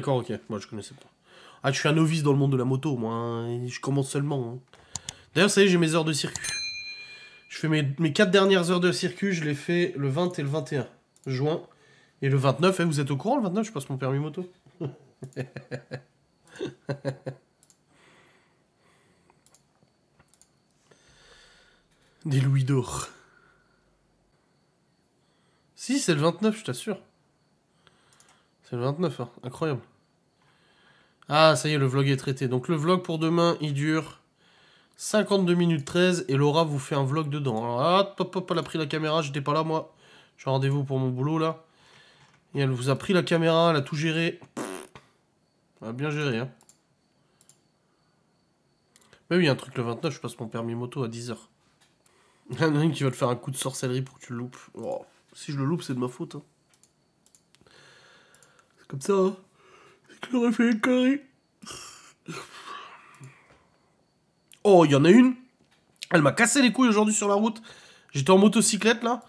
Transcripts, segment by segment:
d'accord, ok. Moi, je connaissais pas. Ah, je suis un novice dans le monde de la moto, moi. Hein. Je commence seulement. Hein. D'ailleurs, ça y est, j'ai mes heures de circuit. Je fais mes, mes 4 dernières heures de circuit, je les fais le 20 et le 21 juin. Et le 29, eh, vous êtes au courant le 29, je passe mon permis moto. Des louis d'or. Si, c'est le 29, je t'assure. C'est le 29, hein. incroyable. Ah, ça y est, le vlog est traité. Donc le vlog pour demain, il dure 52 minutes 13 et Laura vous fait un vlog dedans. Alors, ah, hop, elle a pris la caméra, j'étais pas là, moi. J'ai rendez-vous pour mon boulot, là. Et elle vous a pris la caméra, elle a tout géré. Elle a bien géré, hein. Mais oui, un truc le 29, je passe mon permis moto à 10h. Il y en a un qui va te faire un coup de sorcellerie pour que tu le loupes. Oh, si je le loupe, c'est de ma faute, hein comme ça. Hein. C'est que Oh, il y en a une. Elle m'a cassé les couilles aujourd'hui sur la route. J'étais en motocyclette là.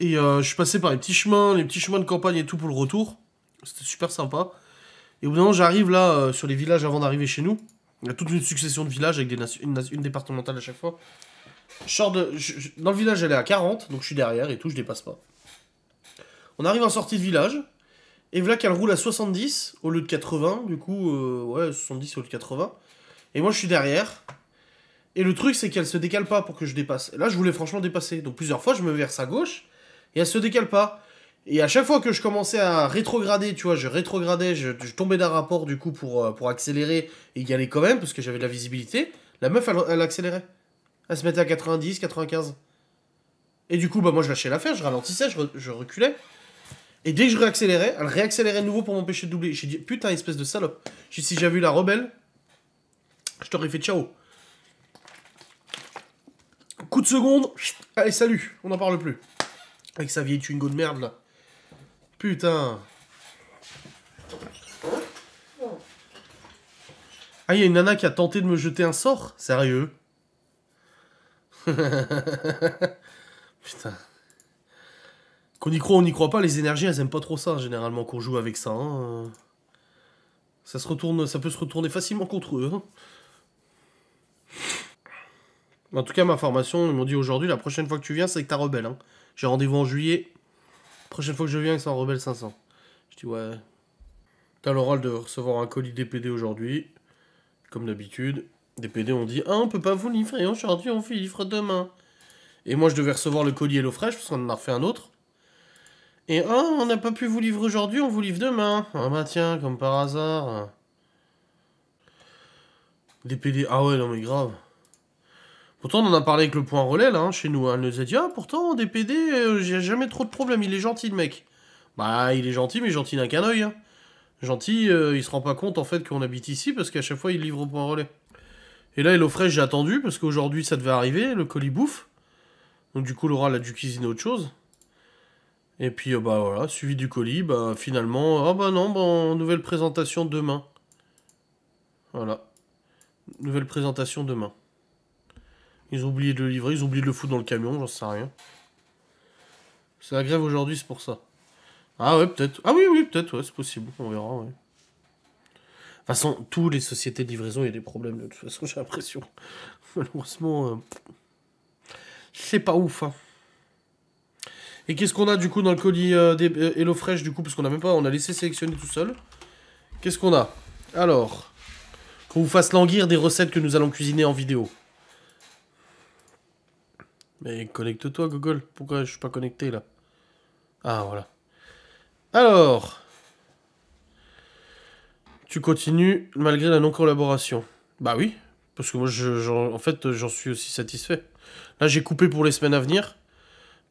Et euh, je suis passé par les petits chemins, les petits chemins de campagne et tout pour le retour. C'était super sympa. Et au bout d'un moment, j'arrive là euh, sur les villages avant d'arriver chez nous. Il y a toute une succession de villages avec des une, départementale à chaque fois. de, dans le village, elle est à 40, donc je suis derrière et tout, je dépasse pas. On arrive en sortie de village. Et voilà qu'elle roule à 70 au lieu de 80, du coup, euh, ouais, 70 au lieu de 80. Et moi, je suis derrière. Et le truc, c'est qu'elle se décale pas pour que je dépasse. là, je voulais franchement dépasser. Donc, plusieurs fois, je me verse à gauche et elle se décale pas. Et à chaque fois que je commençais à rétrograder, tu vois, je rétrogradais, je, tombais d'un rapport du coup pour, euh, pour accélérer et y aller quand même parce que j'avais de la visibilité. La meuf, elle, accélérait. Elle se mettait à 90, 95. Et du coup, bah moi je lâchais l'affaire, je ralentissais, je reculais. Et dès que je réaccélérais, elle réaccélérait de nouveau pour m'empêcher de doubler. J'ai dit, putain, espèce de salope. J'ai dit, si j'avais vu la rebelle, je t'aurais fait ciao. Coup de seconde, allez, salut, on n'en parle plus. Avec sa vieille Twingo de merde, là. Putain. Ah, il y a une nana qui a tenté de me jeter un sort Sérieux Putain. Qu'on y croit, on n'y croit pas, les énergies, elles aiment pas trop ça, généralement, qu'on joue avec ça. Hein. Ça, se retourne, ça peut se retourner facilement contre eux. Hein. En tout cas, ma formation, ils m'ont dit aujourd'hui, la prochaine fois que tu viens, c'est que ta rebelle. Hein. J'ai rendez-vous en juillet. La prochaine fois que je viens, c'est en rebelle 500. Je dis, ouais. T'as l'oral de recevoir un colis DPD aujourd'hui. Comme d'habitude. DPD, on dit, ah, on peut pas vous livrer aujourd'hui, on vous livre demain. Et moi, je devais recevoir le colis HelloFresh, parce qu'on en a refait un autre. Et oh, on n'a pas pu vous livrer aujourd'hui, on vous livre demain. Ah bah tiens, comme par hasard. DPD, Ah ouais, non mais grave. Pourtant, on en a parlé avec le point relais, là, hein, chez nous. Hein. Elle nous a dit, ah, pourtant, DPD, euh, j'ai jamais trop de problèmes, il est gentil, le mec. Bah, il est gentil, mais gentil n'a qu'un oeil. Gentil, il euh, il se rend pas compte, en fait, qu'on habite ici, parce qu'à chaque fois, il livre au point relais. Et là, HelloFresh, j'ai attendu, parce qu'aujourd'hui, ça devait arriver, le colis bouffe. Donc, du coup, Laura, a dû cuisiner autre chose. Et puis, euh, bah voilà, suivi du colis, bah finalement, ah bah non, bon bah, nouvelle présentation demain. Voilà. Nouvelle présentation demain. Ils ont oublié de le livrer, ils ont oublié de le foutre dans le camion, j'en sais rien. C'est la grève aujourd'hui, c'est pour ça. Ah ouais, peut-être. Ah oui, oui, peut-être, ouais, c'est possible, on verra, ouais. De toute façon, toutes les sociétés de livraison, il y a des problèmes, de toute façon, j'ai l'impression. Malheureusement, euh, c'est pas ouf, hein. Et qu'est-ce qu'on a du coup dans le colis euh, des, euh, du coup Parce qu'on a même pas, on a laissé sélectionner tout seul. Qu'est-ce qu'on a Alors, qu'on vous fasse languir des recettes que nous allons cuisiner en vidéo. Mais connecte-toi Google, pourquoi je suis pas connecté là Ah voilà. Alors, tu continues malgré la non-collaboration. Bah oui, parce que moi je, en fait j'en suis aussi satisfait. Là j'ai coupé pour les semaines à venir.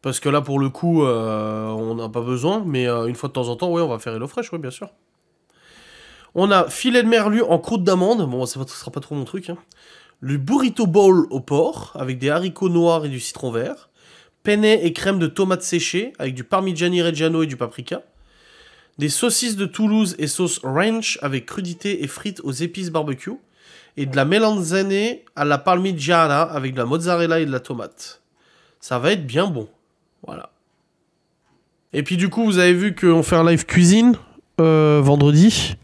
Parce que là, pour le coup, euh, on n'a pas besoin, mais euh, une fois de temps en temps, oui, on va faire l'eau fraîche, oui, bien sûr. On a filet de merlu en croûte d'amande, bon, ça ne sera pas trop mon truc. Hein. Le burrito bowl au porc, avec des haricots noirs et du citron vert. Penne et crème de tomates séchées, avec du parmigiani reggiano et du paprika. Des saucisses de Toulouse et sauce ranch, avec crudité et frites aux épices barbecue. Et de la melanzane à la parmigiana, avec de la mozzarella et de la tomate. Ça va être bien bon. Voilà. Et puis du coup, vous avez vu qu'on fait un live cuisine euh, vendredi.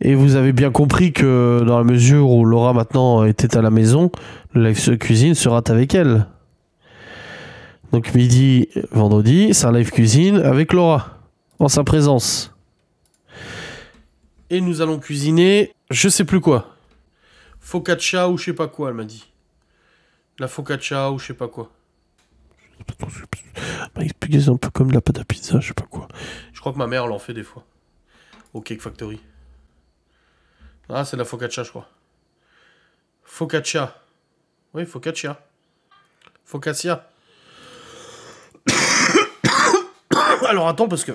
Et vous avez bien compris que dans la mesure où Laura maintenant était à la maison, le live cuisine sera avec elle. Donc midi, vendredi, c'est un live cuisine avec Laura, en sa présence. Et nous allons cuisiner, je sais plus quoi. Focaccia ou je sais pas quoi, elle m'a dit. La focaccia ou je sais pas quoi. Bah, expliquez un peu comme la pâte à pizza, je sais pas quoi. Je crois que ma mère l'en fait des fois. Au Cake Factory. Ah, c'est la focaccia, je crois. Focaccia. Oui, focaccia. Focaccia. Alors attends, parce que.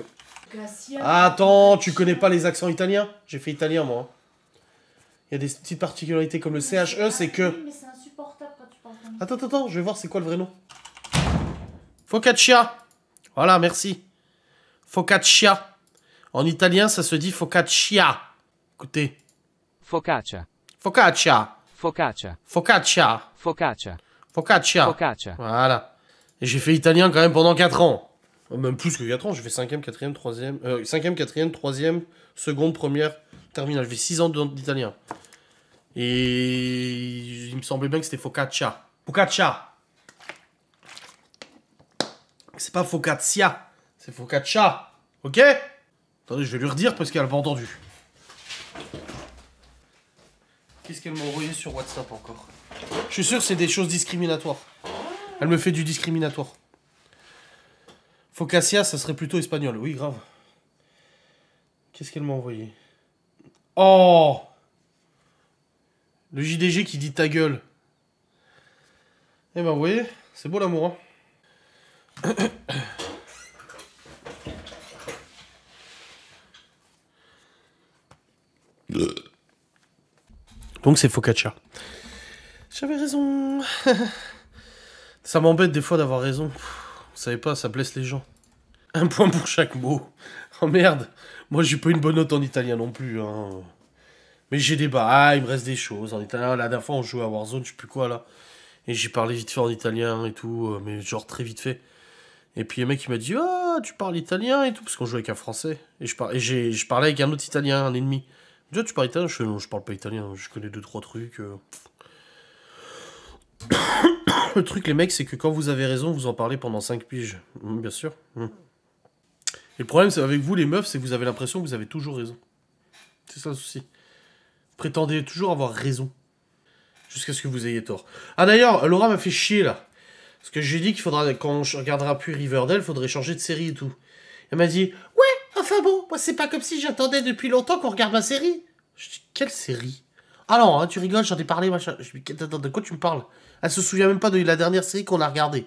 Attends, tu connais pas les accents italiens J'ai fait italien, moi. Hein. Il y a des petites particularités comme le CHE, ah, c'est que. Attends, attends, attends, je vais voir c'est quoi le vrai nom. Focaccia. Voilà, merci. Focaccia. En italien, ça se dit focaccia. Écoutez. Focaccia. Focaccia. Focaccia. Focaccia. Focaccia. Focaccia. Focaccia. Voilà. Et j'ai fait italien quand même pendant 4 ans. Oh, même plus que 4 ans, j'ai fait 5e, 4e, 3e, 5e, 4e, 3e, 2e, 1 première, terminale. J'ai fait 6 ans d'italien. Et il me semblait bien que c'était Focaccia. Focaccia. C'est pas focaccia, c'est focaccia. Ok Attendez, je vais lui redire parce qu'elle va entendu. Qu'est-ce qu'elle m'a envoyé sur WhatsApp encore Je suis sûr que c'est des choses discriminatoires. Elle me fait du discriminatoire. Focaccia, ça serait plutôt espagnol. Oui, grave. Qu'est-ce qu'elle m'a envoyé Oh Le JDG qui dit ta gueule. Eh ben, vous voyez, c'est beau l'amour, hein Donc c'est focaccia. J'avais raison. ça m'embête des fois d'avoir raison. Vous savez pas, ça blesse les gens. Un point pour chaque mot. Oh merde. Moi j'ai pas une bonne note en italien non plus. Hein. Mais j'ai des bas, ah, il me reste des choses en italien. Ah, la dernière fois on jouait à Warzone, je sais plus quoi là. Et j'ai parlé vite fait en italien et tout, euh, mais genre très vite fait. Et puis le mec il m'a dit Ah, tu parles italien et tout, parce qu'on jouait avec un français. Et je, je parlais avec un autre italien, un ennemi. Je ah, tu parles italien Je fais, je parle pas italien, je connais deux, trois trucs. Euh. le truc, les mecs, c'est que quand vous avez raison, vous en parlez pendant cinq piges. Mm, bien sûr. Mm. Et le problème, c'est avec vous, les meufs, c'est que vous avez l'impression que vous avez toujours raison. C'est ça le souci. prétendez toujours avoir raison. Jusqu'à ce que vous ayez tort. Ah d'ailleurs, Laura m'a fait chier là. Parce que je lui ai dit qu'il faudra, quand on regardera plus Riverdale, il faudrait changer de série et tout. Elle m'a dit Ouais, enfin bon, moi c'est pas comme si j'attendais depuis longtemps qu'on regarde ma série. Je dis Quelle série Ah non, hein, tu rigoles, j'en ai parlé, machin. Je lui ai dit De quoi tu me parles Elle se souvient même pas de la dernière série qu'on a regardée.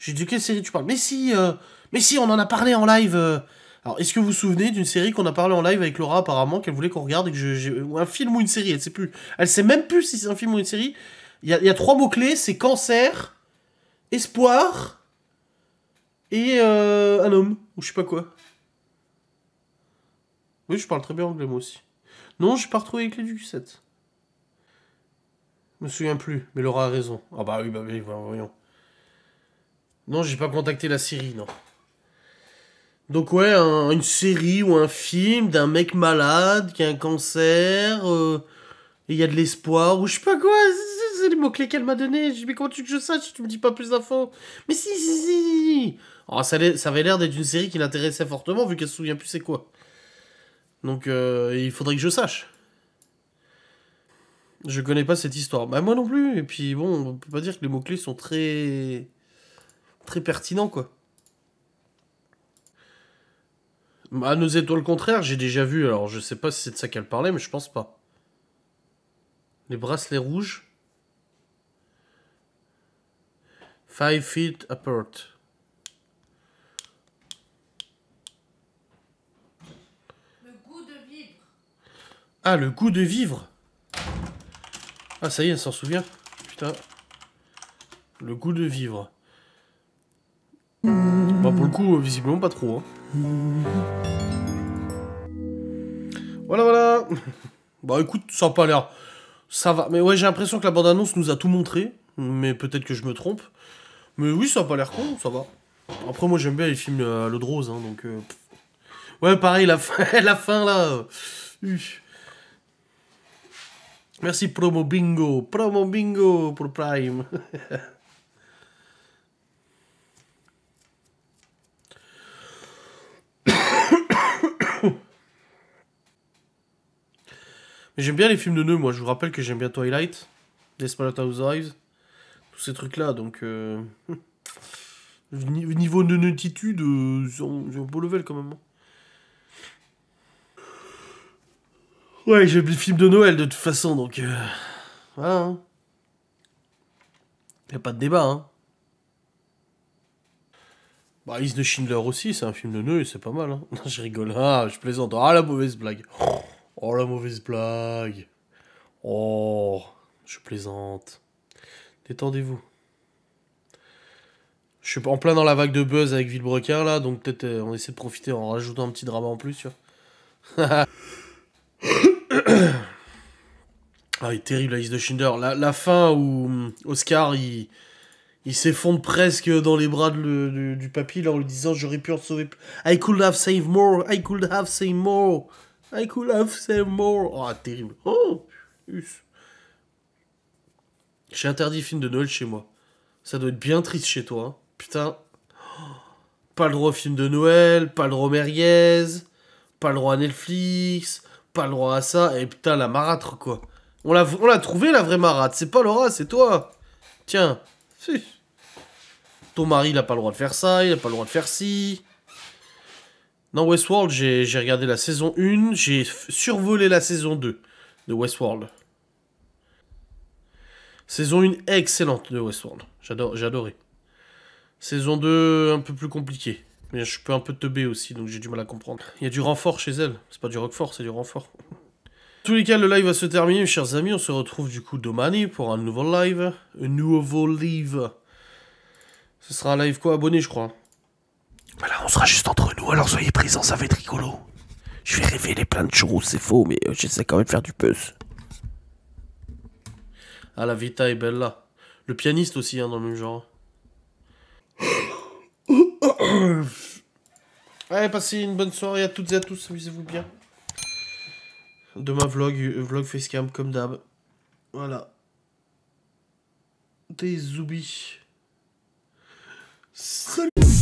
J'ai dit Quelle série tu parles Mais si, euh, mais si, on en a parlé en live. Euh. Alors, est-ce que vous vous souvenez d'une série qu'on a parlé en live avec Laura apparemment qu'elle voulait qu'on regarde que je, ou un film ou une série Elle sait plus. Elle sait même plus si c'est un film ou une série. Il y, il y a trois mots clés c'est cancer, Espoir et euh, un homme, ou je sais pas quoi. Oui, je parle très bien anglais moi aussi. Non, j'ai pas retrouvé les clés du Q7. Je me souviens plus, mais Laura a raison. Ah bah oui, bah oui, voyons. Non, j'ai pas contacté la série non. Donc ouais, une série ou un film d'un mec malade qui a un cancer, euh, et il y a de l'espoir, ou je sais pas quoi, mot-clé qu'elle m'a donné. Je mais comment tu que je sache Tu me dis pas plus d'infos. Mais si, si, si oh, ça, avait l'air d'être une série qui l'intéressait fortement, vu qu'elle se souvient plus c'est quoi. Donc, euh, il faudrait que je sache. Je connais pas cette histoire. Bah, moi non plus. Et puis, bon, on peut pas dire que les mots-clés sont très. très pertinents, quoi. nous nos le contraire, j'ai déjà vu, alors je sais pas si c'est de ça qu'elle parlait, mais je pense pas. Les bracelets rouges. Five feet apart. Le goût de vivre. Ah, le goût de vivre Ah, ça y est, elle s'en souvient. Putain. Le goût de vivre. Bah, pour le coup, visiblement pas trop. Hein. Voilà, voilà. Bah, écoute, ça n'a pas l'air. Ça va. Mais ouais, j'ai l'impression que la bande-annonce nous a tout montré. Mais peut-être que je me trompe. Mais oui, ça n'a pas l'air con, ça va. Après, moi, j'aime bien les films euh, à l'eau rose, hein, donc... Euh, ouais, pareil, la fin, la fin là... Euh, Merci Promo Bingo, Promo Bingo pour Prime. j'aime bien les films de nœuds, moi. Je vous rappelle que j'aime bien Twilight, Desperate eyes ces trucs-là. Donc, euh, hmm. niveau de nettitude j'ai un beau level quand même. Hein. Ouais, j'ai le film de Noël de toute façon, donc euh, voilà. Hein. a pas de débat. Hein. Bah, Is de Schindler aussi, c'est un film de Noël, c'est pas mal. Hein. je rigole, ah, je plaisante. Ah, la mauvaise blague. Oh, la mauvaise blague. Oh, je plaisante. Détendez-vous. Je suis en plein dans la vague de buzz avec Villebrequin là, donc peut-être euh, on essaie de profiter en rajoutant un petit drama en plus, tu ah, il est terrible la liste de Schindler. La, fin où mm, Oscar il, s'effondre presque dans les bras du, papy en lui disant j'aurais pu en sauver plus. »« I could have saved more, I could have saved more, I could have saved more. Oh, terrible. Oh, j'ai interdit film de Noël chez moi. Ça doit être bien triste chez toi. Hein. Putain. Pas le droit au film de Noël, pas le droit merguez, pas le droit à Netflix, pas le droit à ça. Et putain, la marâtre, quoi. On l'a, l'a trouvé, la vraie marâtre. C'est pas Laura, c'est toi. Tiens. Ton mari, il a pas le droit de faire ça, il a pas le droit de faire ci. Non, Westworld, j'ai regardé la saison 1, j'ai survolé la saison 2 de Westworld. Saison 1 excellente de Westworld. J'adore, j'ai adoré. Saison 2 un peu plus compliquée. Mais je peux un peu teubé aussi, donc j'ai du mal à comprendre. Il y a du renfort chez elle. C'est pas du Rockfort, c'est du renfort. En tous les cas, le live va se terminer, mes chers amis. On se retrouve du coup domani pour un nouveau live. Un nouveau live. Ce sera un live quoi Abonné, je crois. Voilà, on sera juste entre nous, alors soyez présents, ça va être rigolo. Je vais révéler plein de choses, c'est faux, mais euh, j'essaie quand même de faire du puzzle. Ah, la Vita belle, Bella. Le pianiste aussi, hein, dans le même genre. Allez, passez une bonne soirée à toutes et à tous, amusez-vous bien. Demain, vlog, vlog facecam, comme d'hab. Voilà. Des zoubis. Salut